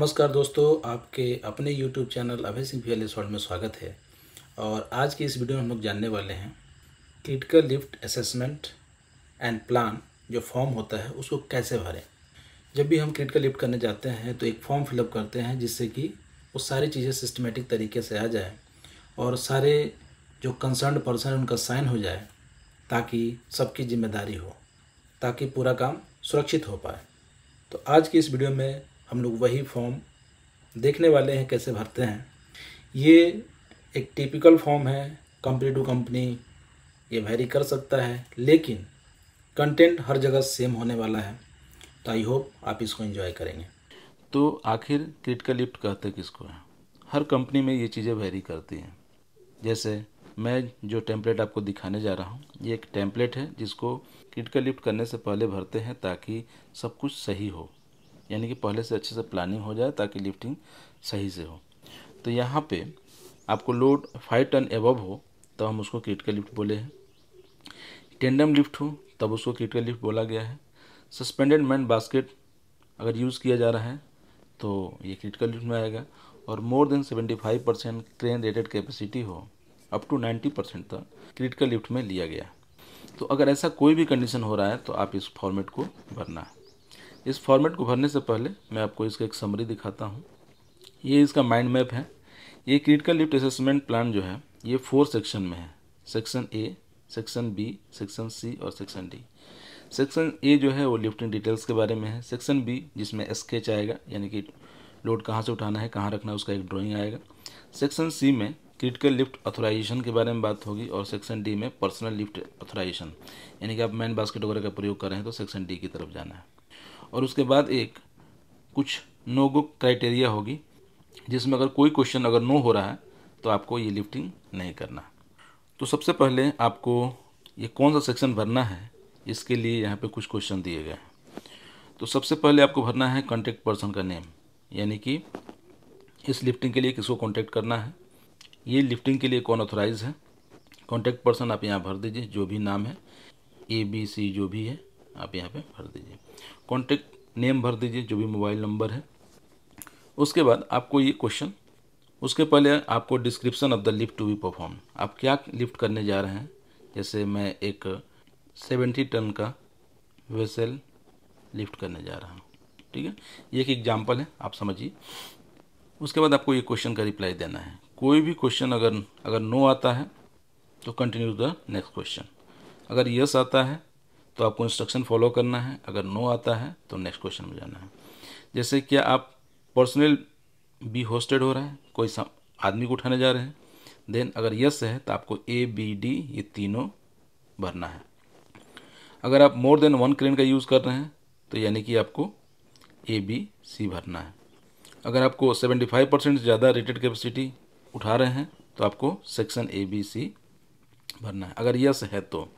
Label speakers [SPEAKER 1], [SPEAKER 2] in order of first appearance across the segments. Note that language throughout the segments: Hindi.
[SPEAKER 1] नमस्कार दोस्तों आपके अपने YouTube channel Abhay Singh VLS world में स्वागत है और आज की इस वीडियो में हम लोग जानने वाले हैं critical lift assessment and plan जो फॉर्म होता है उसको कैसे भरें जब भी हम क्रिटिकल लिफ्ट करने जाते हैं तो एक फॉर्म फिलअप करते हैं जिससे कि वो सारी चीज़ें सिस्टमेटिक तरीके से आ जाए और सारे जो कंसर्न पर्सन उनका साइन हो जाए ताकि सबकी जिम्मेदारी हो ताकि पूरा काम सुरक्षित हो पाए तो आज की इस वीडियो में हम लोग वही फॉर्म देखने वाले हैं कैसे भरते हैं ये एक टिपिकल फॉर्म है कंपनी टू कंपनी ये वेरी कर सकता है लेकिन कंटेंट हर जगह सेम होने वाला है तो आई होप आप इसको एंजॉय करेंगे तो आखिर क्रिटिकल लिफ्ट कहते किसको है हर कंपनी में ये चीज़ें वेरी करती हैं जैसे मैं जो टेम्पलेट आपको दिखाने जा रहा हूँ ये एक टेम्पलेट है जिसको क्रिटिकल लिफ्ट करने से पहले भरते हैं ताकि सब कुछ सही हो यानी कि पहले से अच्छे से प्लानिंग हो जाए ताकि लिफ्टिंग सही से हो तो यहाँ पे आपको लोड फाइव टन एबव हो तब हम उसको क्रिटिकल लिफ्ट बोले हैं टेंडम लिफ्ट हो तब उसको क्रिटिकल लिफ्ट बोला गया है सस्पेंडेड मैन बास्केट अगर यूज़ किया जा रहा है तो ये क्रिटिकल लिफ्ट में आएगा और more than seventy five percent crane rated capacity हो अप टू नाइन्टी परसेंट तक क्रिटिकल लिफ्ट में लिया गया तो अगर ऐसा कोई भी कंडीशन हो रहा है तो आप इस फॉर्मेट को भरना है इस फॉर्मेट को भरने से पहले मैं आपको इसका एक समरी दिखाता हूँ ये इसका माइंड मैप है ये क्रिटिकल लिफ्ट असेसमेंट प्लान जो है ये फोर सेक्शन में है section A section B section C और सेक्शन डी सेक्शन ए जो है वो लिफ्टिंग डिटेल्स के बारे में है सेक्शन बी जिसमें स्केच आएगा यानी कि लोड कहाँ से उठाना है कहाँ रखना है उसका एक ड्राइंग आएगा सेक्शन सी में क्रिटिकल लिफ्ट अथोराइजेशन के बारे में बात होगी और सेक्शन डी में पर्सनल लिफ्ट अथोराइजेशन यानी कि आप मैन बास्केट वगैरह का प्रयोग कर रहे हैं तो सेक्शन डी की तरफ जाना है और उसके बाद एक कुछ नो गो क्राइटेरिया होगी जिसमें अगर कोई क्वेश्चन अगर नो हो रहा है तो आपको ये लिफ्टिंग नहीं करना तो सबसे पहले आपको ये कौन सा सेक्शन भरना है इसके लिए यहाँ पे कुछ क्वेश्चन दिए गए हैं तो सबसे पहले आपको भरना है कॉन्टैक्ट पर्सन का नेम यानी कि इस लिफ्टिंग के लिए किसको कॉन्टैक्ट करना है ये लिफ्टिंग के लिए कौन ऑथोराइज है कॉन्टैक्ट पर्सन आप यहाँ भर दीजिए जो भी नाम है ए बी सी जो भी है आप यहाँ पे भर दीजिए कॉन्टेक्ट नेम भर दीजिए जो भी मोबाइल नंबर है उसके बाद आपको ये क्वेश्चन उसके पहले आपको description of the lift to be perform आप क्या लिफ्ट करने जा रहे हैं जैसे मैं एक सेवेंटी टन का वेसल लिफ्ट करने जा रहा हूँ ठीक है ये एक एग्जाम्पल है आप समझिए उसके बाद आपको ये क्वेश्चन का रिप्लाई देना है कोई भी क्वेश्चन अगर अगर नो आता है तो कंटिन्यू द नेक्स्ट क्वेश्चन अगर यस आता है तो आपको इंस्ट्रक्शन फॉलो करना है अगर नो आता है तो नेक्स्ट क्वेश्चन में जाना है जैसे क्या आप पर्सनल बी होस्टेड हो रहा है कोई आदमी को उठाने जा रहे हैं देन अगर यस है तो आपको ए बी डी ये तीनों भरना है अगर आप मोर देन वन क्रेन का यूज़ कर रहे हैं तो यानी कि आपको ए बी सी भरना है अगर आपको 75 परसेंट ज़्यादा रेटेड कैपेसिटी उठा रहे हैं तो आपको सेक्शन ए बी सी भरना है अगर यस है तो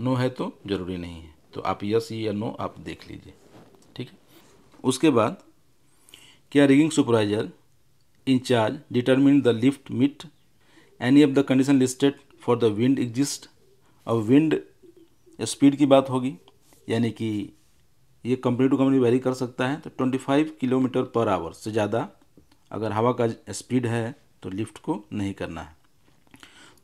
[SPEAKER 1] नो है तो ज़रूरी नहीं है तो आप यस या नो आप देख लीजिए ठीक है उसके बाद क्या rigging supervisor in charge determine the lift meet any of the condition listed for the wind exist अब विंड स्पीड की बात होगी यानी कि ये कंपनी टू कंपनी वेरी कर सकता है तो 25 किलोमीटर पर आवर से ज़्यादा अगर हवा का स्पीड है तो लिफ्ट को नहीं करना है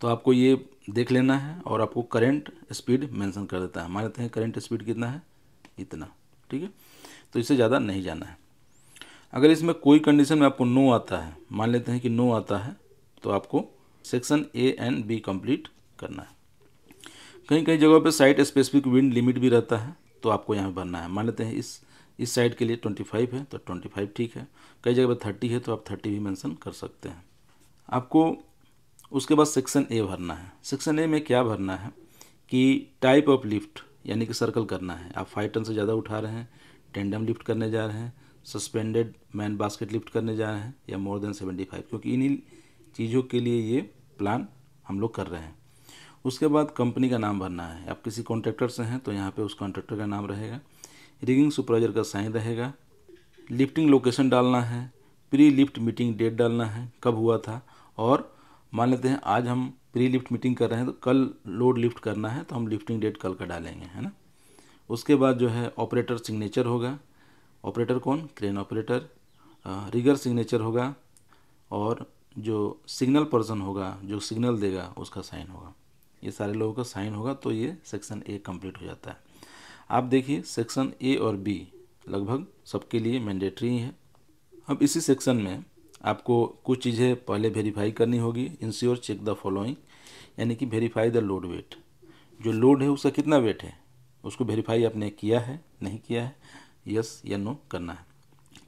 [SPEAKER 1] तो आपको ये देख लेना है और आपको करंट स्पीड मेंशन कर देता है मान लेते हैं करंट स्पीड कितना है इतना ठीक है तो इससे ज़्यादा नहीं जाना है अगर इसमें कोई कंडीशन में आपको नो आता है मान लेते हैं कि नो आता है तो आपको section A and B complete करना है कहीं कहीं जगह पे साइट स्पेसिफिक विंड लिमिट भी रहता है तो आपको यहाँ भरना है मान लेते हैं इस इस साइड के लिए ट्वेंटी फाइव है तो ट्वेंटी फाइव ठीक है कई जगह पर थर्टी है तो आप थर्टी भी मेंशन कर सकते हैं आपको उसके बाद सेक्शन ए भरना है सेक्शन ए में क्या भरना है कि टाइप ऑफ लिफ्ट यानी कि सर्कल करना है आप फाइव टन से ज़्यादा उठा रहे हैं टेंडम लिफ्ट करने जा रहे हैं सस्पेंडेड मैन बास्केट लिफ्ट करने जा रहे हैं या मोर देन सेवेंटी फाइव क्योंकि इन्हीं चीज़ों के लिए ये प्लान हम लोग कर रहे हैं उसके बाद कंपनी का नाम भरना है आप किसी कॉन्ट्रैक्टर से हैं तो यहाँ पे उस कॉन्ट्रैक्टर का नाम रहेगा रिगिंग सुपरवाइजर का साइन रहेगा लिफ्टिंग लोकेशन डालना है प्री लिफ्ट मीटिंग डेट डालना है कब हुआ था और मान लेते हैं आज हम प्री लिफ्ट मीटिंग कर रहे हैं तो कल लोड लिफ्ट करना है तो हम लिफ्टिंग डेट कल का डालेंगे है ना उसके बाद जो है ऑपरेटर सिग्नेचर होगा ऑपरेटर कौन क्रेन ऑपरेटर रिगर सिग्नेचर होगा और जो सिग्नल पर्सन होगा जो सिग्नल देगा उसका साइन होगा ये सारे लोगों का साइन होगा तो ये सेक्शन ए कंप्लीट हो जाता है आप देखिए सेक्शन ए और बी लगभग सबके लिए मैंडेटरी है अब इसी सेक्शन में आपको कुछ चीज़ें पहले वेरीफाई करनी होगी इंश्योर चेक द फॉलोइंग यानी कि वेरीफाई द लोड वेट जो लोड है उसका कितना वेट है उसको वेरीफाई आपने किया है नहीं किया है यस या नो करना है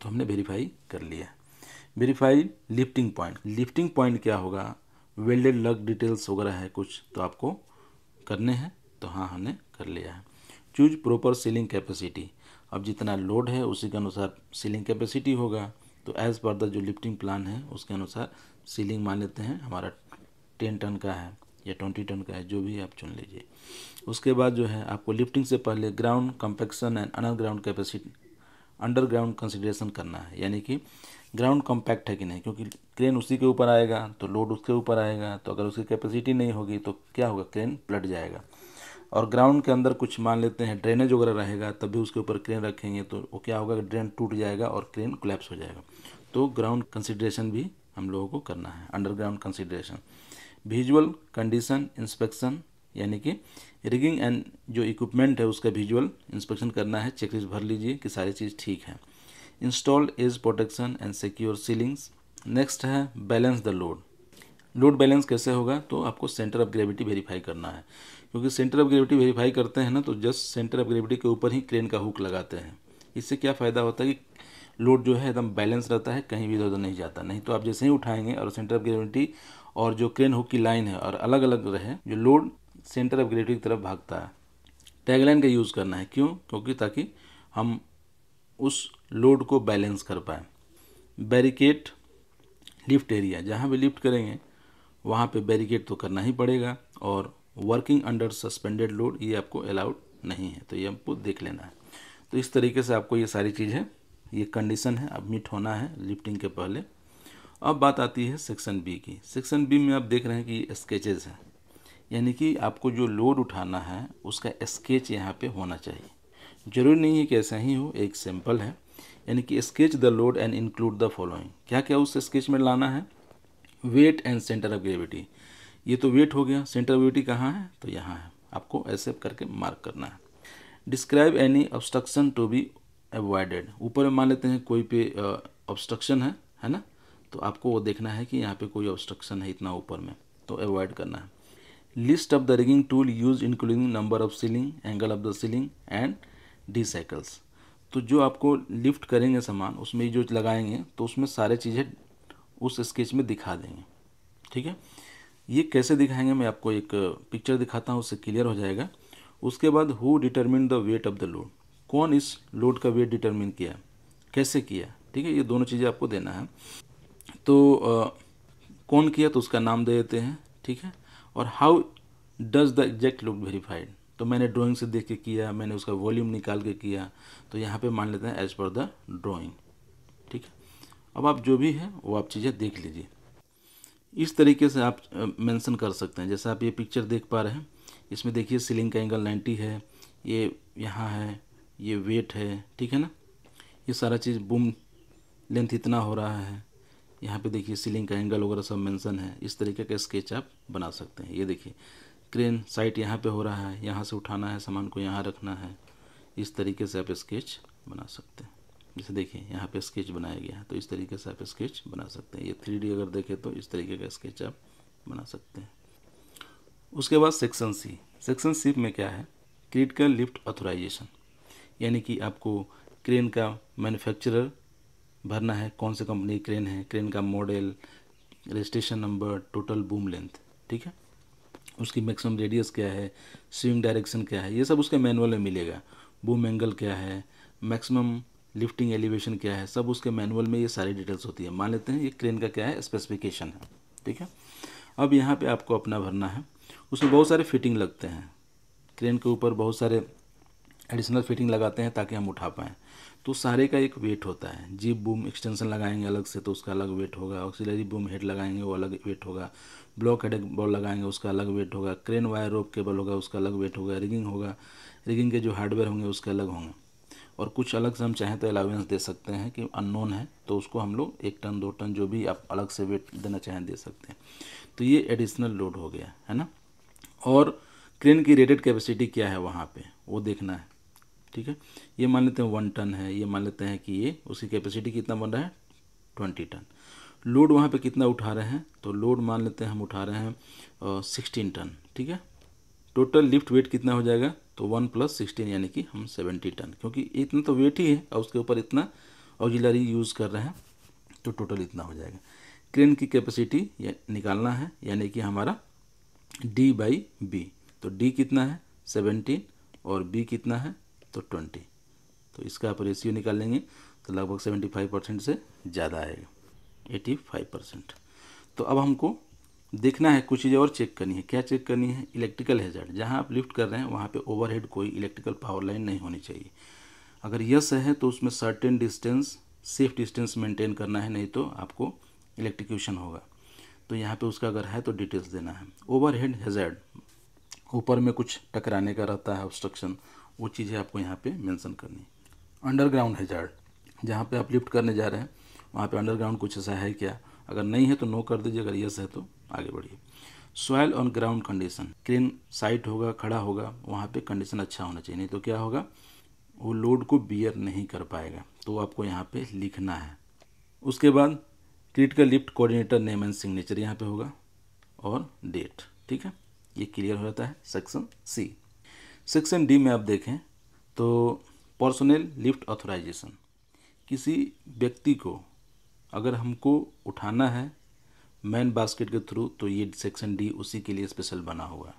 [SPEAKER 1] तो हमने वेरीफाई कर लिया verify lifting point lifting point क्या होगा वेल्डेड लग डिटेल्स वगैरह है कुछ तो आपको करने हैं तो हाँ हमने कर लिया है चूज प्रॉपर सीलिंग कैपेसिटी अब जितना लोड है उसी के अनुसार सीलिंग कैपेसिटी होगा तो एज़ पर द जो लिफ्टिंग प्लान है उसके अनुसार सीलिंग मान लेते हैं हमारा टेन टन का है या ट्वेंटी टन का है जो भी आप चुन लीजिए उसके बाद जो है आपको लिफ्टिंग से पहले ground compaction and underground capacity underground consideration करना है यानी कि ग्राउंड कॉम्पैक्ट है कि नहीं क्योंकि क्रेन उसी के ऊपर आएगा तो लोड उसके ऊपर आएगा तो अगर उसकी कैपेसिटी नहीं होगी तो क्या होगा क्रेन पलट जाएगा और ग्राउंड के अंदर कुछ मान लेते हैं ड्रेनेज वगैरह रहेगा तब भी उसके ऊपर क्रेन रखेंगे तो वो क्या होगा कि ड्रेन टूट जाएगा और क्रेन क्लैप्स हो जाएगा तो ग्राउंड कंसिड्रेशन भी हम लोगों को करना है underground consideration visual condition inspection यानी कि रिगिंग एंड जो इक्विपमेंट है उसका विजुअल इंस्पेक्शन करना है चेकलिस्ट भर लीजिए कि सारी चीज़ ठीक है installed edge protection and secure slings next है balance the load load balance कैसे होगा तो आपको सेंटर ऑफ ग्रेविटी वेरीफाई करना है क्योंकि सेंटर ऑफ ग्रेविटी वेरीफाई करते हैं ना तो जस्ट सेंटर ऑफ ग्रेविटी के ऊपर ही क्रेन का हुक लगाते हैं इससे क्या फ़ायदा होता है कि लोड जो है एकदम बैलेंस रहता है कहीं भी इधर उधर नहीं जाता नहीं तो आप जैसे ही उठाएंगे और सेंटर ऑफ ग्रेविटी और जो क्रेन हुक की लाइन है और अलग अलग रहे जो लोड सेंटर ऑफ ग्रेविटी की तरफ भागता है टैगलाइन का यूज़ करना है क्यों क्योंकि ताकि हम उस लोड को बैलेंस कर पाएँ बैरिकेड लिफ्ट एरिया जहाँ भी लिफ्ट करेंगे वहाँ पे बैरिकेड तो करना ही पड़ेगा और वर्किंग अंडर सस्पेंडेड लोड ये आपको अलाउड नहीं है तो ये आपको देख लेना है तो इस तरीके से आपको ये सारी चीज़ है ये कंडीशन है अब मिट होना है लिफ्टिंग के पहले अब बात आती है सेक्शन बी की सेक्शन बी में आप देख रहे हैं कि स्केचेज हैं यानी कि आपको जो लोड उठाना है उसका स्केच यहाँ पे होना चाहिए जरूरी नहीं है कि ऐसा ही हो एक सैम्पल है यानी कि sketch the load and include the following क्या क्या उस स्केच में लाना है weight and centre of gravity ये तो वेट हो गया सेंटर ऑफ ग्रेविटी कहाँ है तो यहाँ है आपको ऐसे करके मार्क करना है describe any obstruction to be avoided ऊपर में मान लेते हैं कोई पे ऑब्स्ट्रक्शन है है ना तो आपको वो देखना है कि यहाँ पे कोई ऑब्स्ट्रक्शन है इतना ऊपर में तो अवॉइड करना है list of the rigging tool use including number of sling angle of the sling and D shackles तो जो आपको लिफ्ट करेंगे सामान उसमें जो लगाएंगे तो उसमें सारे चीज़ें उस स्केच में दिखा देंगे ठीक है ये कैसे दिखाएंगे मैं आपको एक पिक्चर दिखाता हूँ उससे क्लियर हो जाएगा उसके बाद who determine the weight of the load कौन इस लोड का वेट डिटरमिन किया कैसे किया ठीक है ये दोनों चीज़ें आपको देना है तो आ, कौन किया तो उसका नाम दे देते हैं ठीक है और how does the exact look verified तो मैंने ड्राइंग से देख के किया मैंने उसका वॉल्यूम निकाल के किया तो यहाँ पे मान लेते हैं एज पर द ड्राइंग अब आप जो भी है वो आप चीज़ें देख लीजिए इस तरीके से आप मेंशन कर सकते हैं जैसे आप ये पिक्चर देख पा रहे हैं इसमें देखिए सीलिंग का एंगल 90 है ये यहाँ है ये वेट है ठीक है ना ये सारा चीज़ बूम लेंथ इतना हो रहा है यहाँ पे देखिए सीलिंग का एंगल वगैरह सब मेंशन है इस तरीके का स्केच आप बना सकते हैं ये देखिए क्रेन साइट यहाँ पे हो रहा है यहाँ से उठाना है सामान को यहाँ रखना है इस तरीके से आप स्केच बना सकते हैं जैसे देखिए यहाँ पे स्केच बनाया गया है तो इस तरीके से आप स्केच बना सकते हैं ये थ्री अगर देखें तो इस तरीके का स्केच आप बना सकते हैं उसके बाद सेक्शन सी सेक्शन सी में क्या है क्रिटिकल लिफ्ट ऑथोराइजेशन यानी कि आपको क्रेन का मैन्युफैक्चरर भरना है कौन से कंपनी की क्रेन है क्रेन का model registration number total boom length ठीक है उसकी मैक्सिमम रेडियस क्या है स्विंग डायरेक्शन क्या है ये सब उसके मैनुअल में मिलेगा बूम एंगल क्या है मैक्सिमम लिफ्टिंग एलिवेशन क्या है सब उसके मैनुअल में ये सारी डिटेल्स होती है मान लेते हैं ये क्रेन का क्या है स्पेसिफिकेशन है ठीक है अब यहाँ पे आपको अपना भरना है उसमें बहुत सारे फिटिंग लगते हैं क्रेन के ऊपर बहुत सारे एडिशनल फिटिंग लगाते हैं ताकि हम उठा पाएँ तो सारे का एक वेट होता है जीप बूम एक्सटेंशन लगाएंगे अलग से तो उसका अलग वेट होगा ऑक्सीलरी बूम हेड लगाएंगे वो अलग वेट होगा ब्लॉक हेड बॉल लगाएंगे उसका अलग वेट होगा क्रेन वायर रोप केबल होगा उसका अलग वेट होगा रिगिंग होगा रिगिंग के जो हार्डवेयर होंगे उसके अलग होंगे और कुछ अलग से हम चाहें तो अलाउेंस दे सकते हैं कि अननोन है तो उसको हम लोग एक टन दो टन जो भी आप अलग से वेट देना चाहें दे सकते हैं तो ये एडिशनल लोड हो गया है ना और क्रेन की रेटेड कैपेसिटी क्या है वहाँ पे वो देखना है ठीक है ये मान लेते हैं वन टन है ये मान लेते हैं कि ये उसकी कैपेसिटी कितना बन रहा है ट्वेंटी टन लोड वहाँ पे कितना उठा रहे हैं तो लोड मान लेते हैं हम उठा रहे हैं सिक्सटीन टन ठीक है टोटल लिफ्ट वेट कितना हो जाएगा तो वन प्लस सिक्सटीन यानी कि हम सेवेंटी टन क्योंकि इतना तो वेट ही है और उसके ऊपर इतना ऑगिलरी यूज़ कर रहे हैं तो टोटल इतना हो जाएगा क्रेन की कैपेसिटी निकालना है यानी कि हमारा डी बाई बी तो डी कितना है सेवेंटीन और बी कितना है तो ट्वेंटी तो इसका आप रेशियो निकालेंगे तो लगभग सेवेंटी फाइव परसेंट से ज़्यादा आएगा एटी फाइव परसेंट तो अब हमको देखना है कुछ चीज़ें और चेक करनी है क्या चेक करनी है इलेक्ट्रिकल हैजर्ड जहाँ आप लिफ्ट कर रहे हैं वहाँ पे ओवरहेड कोई इलेक्ट्रिकल पावर लाइन नहीं होनी चाहिए अगर यस है तो उसमें certain distance safe distance maintain करना है नहीं तो आपको इलेक्ट्रिक्यूशन होगा तो यहाँ पे उसका अगर है तो डिटेल्स देना है ओवरहेड हैजर्ड ऊपर में कुछ टकराने का रहता है ऑब्स्ट्रक्शन वो चीज़ें आपको यहाँ पे मेंशन करनी अंडरग्राउंड हैजार्ड जहाँ पे आप लिफ्ट करने जा रहे हैं वहाँ पे अंडरग्राउंड कुछ ऐसा है क्या अगर नहीं है तो नो कर दीजिए अगर यस है तो आगे बढ़िए soil on ground condition crane site होगा खड़ा होगा वहाँ पे कंडीशन अच्छा होना चाहिए नहीं तो क्या होगा वो लोड को बियर नहीं कर पाएगा तो आपको यहाँ पे लिखना है उसके बाद critical lift coordinator name and signature यहाँ पे होगा और डेट ठीक है ये क्लियर हो जाता है सेक्शन सी सेक्शन डी में आप देखें तो पर्सनल लिफ्ट ऑथोराइजेशन किसी व्यक्ति को अगर हमको उठाना है मैन बास्केट के थ्रू तो ये सेक्शन डी उसी के लिए स्पेशल बना हुआ है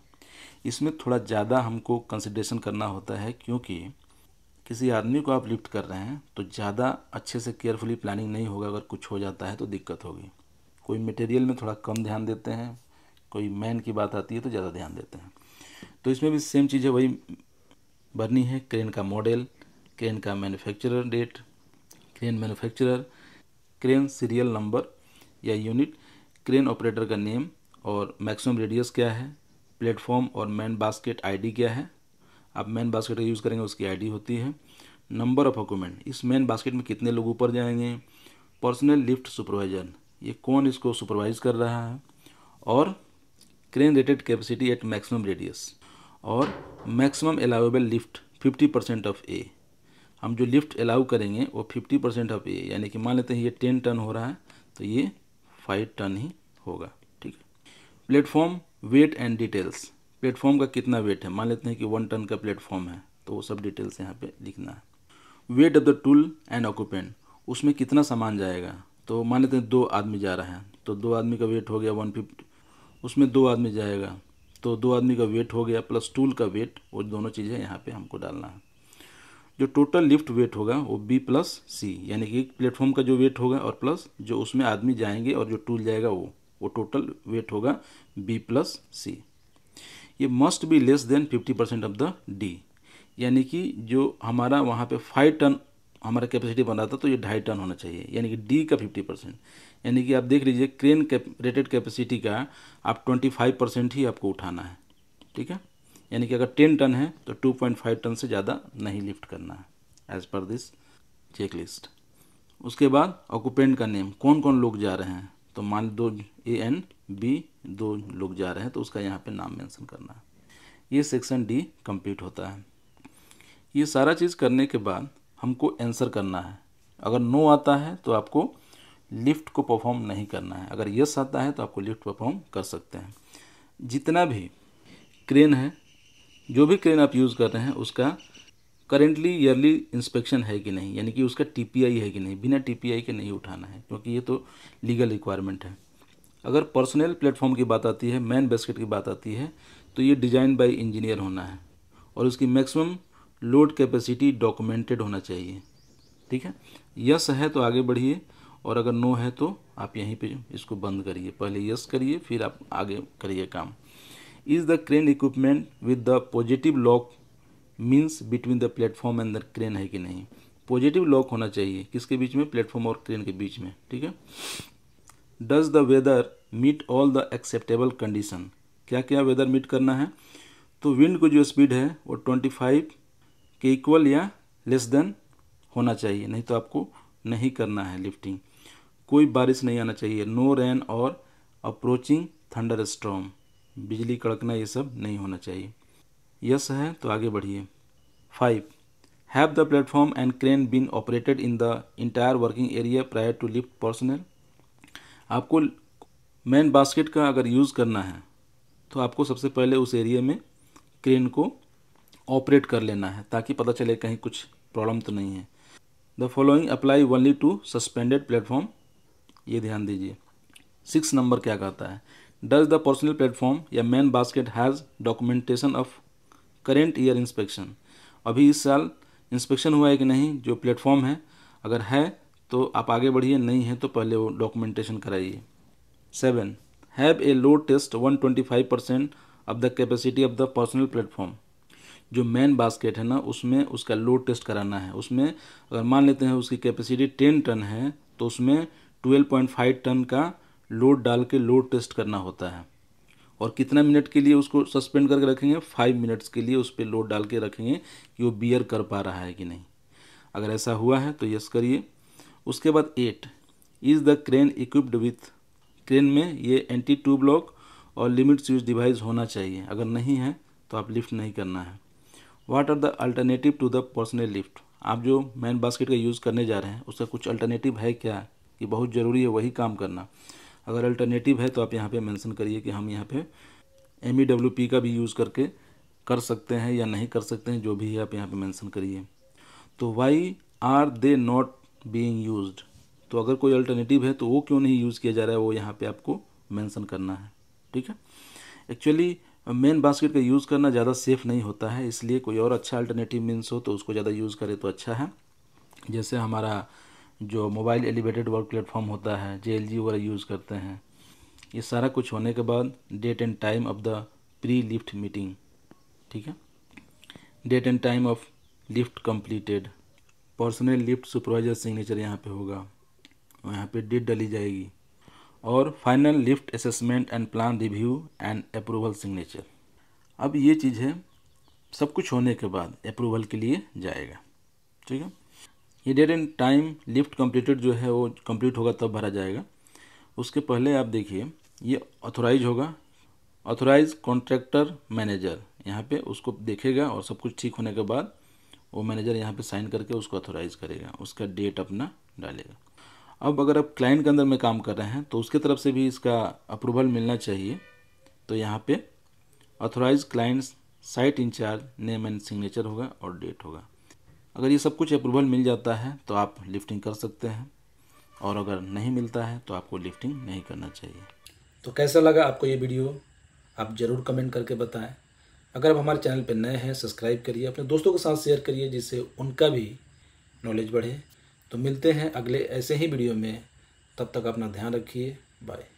[SPEAKER 1] इसमें थोड़ा ज़्यादा हमको कंसिड्रेशन करना होता है क्योंकि किसी आदमी को आप लिफ्ट कर रहे हैं तो ज़्यादा अच्छे से केयरफुली प्लानिंग नहीं होगा अगर कुछ हो जाता है तो दिक्कत होगी कोई मटेरियल में थोड़ा कम ध्यान देते हैं कोई मैन की बात आती है तो ज़्यादा ध्यान देते हैं तो इसमें भी सेम चीज़ें वही बननी है क्रेन का मॉडल क्रेन का manufacturer date crane manufacturer crane serial number या यूनिट क्रेन ऑपरेटर का नेम और मैक्सिमम रेडियस क्या है प्लेटफॉर्म और मैन बास्केट आईडी क्या है आप मैन बास्केट का यूज़ करेंगे उसकी आईडी होती है नंबर ऑफ ऑक्यूमेंट इस मैन बास्केट में कितने लोग ऊपर जाएंगे पर्सनल लिफ्ट सुपरवाइजर ये कौन इसको सुपरवाइज कर रहा है और crane rated capacity at maximum radius और maximum allowable lift 50 percent of A हम जो लिफ्ट अलाउ करेंगे वो फिफ्टी परसेंट ऑफ ये यानी कि मान लेते हैं ये टेन टन हो रहा है तो ये फाइव टन ही होगा ठीक है platform weight and details platform का कितना वेट है मान लेते हैं कि वन टन का प्लेटफॉर्म है तो वो सब डिटेल्स यहाँ पर लिखना है weight of the tool and occupant उसमें कितना सामान जाएगा तो मान लेते हैं दो आदमी जा रहा है तो दो आदमी का वेट हो गया वन फिफ्टी उसमें दो आदमी जाएगा तो दो आदमी का वेट हो गया प्लस टूल का वेट वो दोनों चीज़ें यहाँ पे हमको डालना है जो टोटल लिफ्ट वेट होगा वो बी प्लस सी यानी कि एक प्लेटफॉर्म का जो वेट होगा और प्लस जो उसमें आदमी जाएंगे और जो टूल जाएगा वो वो टोटल वेट होगा बी प्लस सी ये must be less than fifty percent of the D यानी कि जो हमारा वहाँ पे फाइव टन हमारा कैपेसिटी बना था तो ये ढाई टन होना चाहिए यानी कि डी का फिफ्टी परसेंट यानी कि आप देख लीजिए क्रेन रेटेड कैपेसिटी का आप ट्वेंटी फाइव परसेंट ही आपको उठाना है ठीक है यानी कि अगर टेन टन है तो टू पॉइंट फाइव टन से ज़्यादा नहीं लिफ्ट करना है as per this check list उसके बाद ऑक्यूपेंट का नेम कौन कौन लोग जा रहे हैं तो मान दो ए एन बी दो लोग जा रहे हैं तो उसका यहाँ पे नाम मेंशन करना है ये सेक्शन डी कंप्लीट होता है ये सारा चीज़ करने के बाद हमको आंसर करना है अगर नो आता है तो आपको लिफ्ट को परफॉर्म नहीं करना है अगर यस आता है तो आपको लिफ्ट परफॉर्म कर सकते हैं जितना भी क्रेन है जो भी क्रेन आप यूज़ कर रहे हैं उसका करेंटली ईयरली इंस्पेक्शन है कि नहीं यानी कि उसका टीपीआई है कि नहीं बिना टीपीआई के नहीं उठाना है क्योंकि ये तो लीगल रिक्वायरमेंट है अगर पर्सनल प्लेटफॉर्म की बात आती है मैन बेस्केट की बात आती है तो ये डिजाइन बाय इंजीनियर होना है और उसकी मैक्सिमम लोड कैपेसिटी डॉक्यूमेंटेड होना चाहिए ठीक है यस है तो आगे बढ़िए और अगर नो है तो आप यहीं पे इसको बंद करिए पहले यस करिए फिर आप आगे करिए काम is the crane equipment with the positive lock means between the platform and the crane है कि नहीं पॉजिटिव लॉक होना चाहिए किसके बीच में प्लेटफॉर्म और क्रेन के बीच में ठीक है does the weather meet all the acceptable condition क्या क्या वेदर मीट करना है तो विंड को जो स्पीड है वो ट्वेंटी फाइव के इक्वल या लेस देन होना चाहिए नहीं तो आपको नहीं करना है लिफ्टिंग कोई बारिश नहीं आना चाहिए नो रेन और अप्रोचिंग थंडर स्ट्रॉन्ग बिजली कड़कना ये सब नहीं होना चाहिए यस है तो आगे बढ़िए five have the platform and crane been operated in the entire working area prior to lift personal आपको मैन बास्केट का अगर यूज़ करना है तो आपको सबसे पहले उस एरिया में क्रेन को ऑपरेट कर लेना है ताकि पता चले कहीं कुछ प्रॉब्लम तो नहीं है the following apply only to suspended platform ये ध्यान दीजिए सिक्स नंबर क्या कहता है Does the personal platform या man basket has documentation of current year inspection अभी इस साल इंस्पेक्शन हुआ है कि नहीं जो प्लेटफॉर्म है अगर है तो आप आगे बढ़िए नहीं है तो पहले वो डॉक्यूमेंटेशन कराइए seven have a load test one twenty five percent of the capacity of the personal platform जो मेन बास्केट है ना उसमें उसका लो टेस्ट कराना है उसमें अगर मान लेते हैं उसकी कैपेसिटी टेन टन है तो उसमें ट्वेल्व पॉइंट फाइव टन का लोड डाल के लोड टेस्ट करना होता है और कितना मिनट के लिए उसको सस्पेंड करके रखेंगे फाइव मिनट्स के लिए उस पर लोड डाल के रखेंगे कि वो बियर कर पा रहा है कि नहीं अगर ऐसा हुआ है तो यस करिए उसके बाद eight is the crane equipped with crane में ये एंटी टू ब्लॉक और लिमिट स्विच डिवाइस होना चाहिए अगर नहीं है तो आप लिफ्ट नहीं करना है what are the alternative to the personal lift आप जो मैन बास्केट का यूज़ करने जा रहे हैं उसका कुछ अल्टरनेटिव है क्या कि बहुत ज़रूरी है वही काम करना अगर अल्टरनेटिव है तो आप यहाँ पे मेंशन करिए कि हम यहाँ पे एम e का भी यूज़ करके कर सकते हैं या नहीं कर सकते हैं जो भी है आप यहाँ पे मेंशन करिए तो why are they not being used तो अगर कोई अल्टरनेटिव है तो वो क्यों नहीं यूज़ किया जा रहा है वो यहाँ पर आपको मैंसन करना है ठीक है एक्चुअली मेन बास्केट का यूज़ करना ज़्यादा सेफ़ नहीं होता है इसलिए कोई और अच्छा अल्टरनेटिव मीन्स हो तो उसको ज़्यादा यूज़ करे तो अच्छा है जैसे हमारा जो मोबाइल एलिवेटेड वर्क प्लेटफॉर्म होता है जे वगैरह यूज़ करते हैं ये सारा कुछ होने के बाद date and time of the pre lift meeting ठीक है date and time of lift completed personal lift supervisor signature यहाँ पे होगा और यहाँ पे डेट डाली जाएगी और final lift assessment and plan review and approval signature अब ये चीज़ है सब कुछ होने के बाद अप्रूवल के लिए जाएगा ठीक है date and time lift completed जो है वो कंप्लीट होगा तब भरा जाएगा उसके पहले आप देखिए ये ऑथोराइज होगा ऑथोराइज कॉन्ट्रैक्टर मैनेजर यहाँ पे उसको देखेगा और सब कुछ ठीक होने के बाद वो मैनेजर यहाँ पे साइन करके उसको ऑथोराइज करेगा उसका डेट अपना डालेगा अब अगर आप क्लाइंट के अंदर में काम कर रहे हैं तो उसके तरफ से भी इसका अप्रूवल मिलना चाहिए तो यहाँ पे authorize client site in charge name and signature होगा और डेट होगा अगर ये सब कुछ अप्रूवल मिल जाता है तो आप लिफ्टिंग कर सकते हैं और अगर नहीं मिलता है तो आपको लिफ्टिंग नहीं करना चाहिए तो कैसा लगा आपको ये वीडियो आप ज़रूर कमेंट करके बताएं अगर आप हमारे चैनल पर नए हैं सब्सक्राइब करिए अपने दोस्तों के साथ शेयर करिए जिससे उनका भी नॉलेज बढ़े तो मिलते हैं अगले ऐसे ही वीडियो में तब तक अपना ध्यान रखिए बाय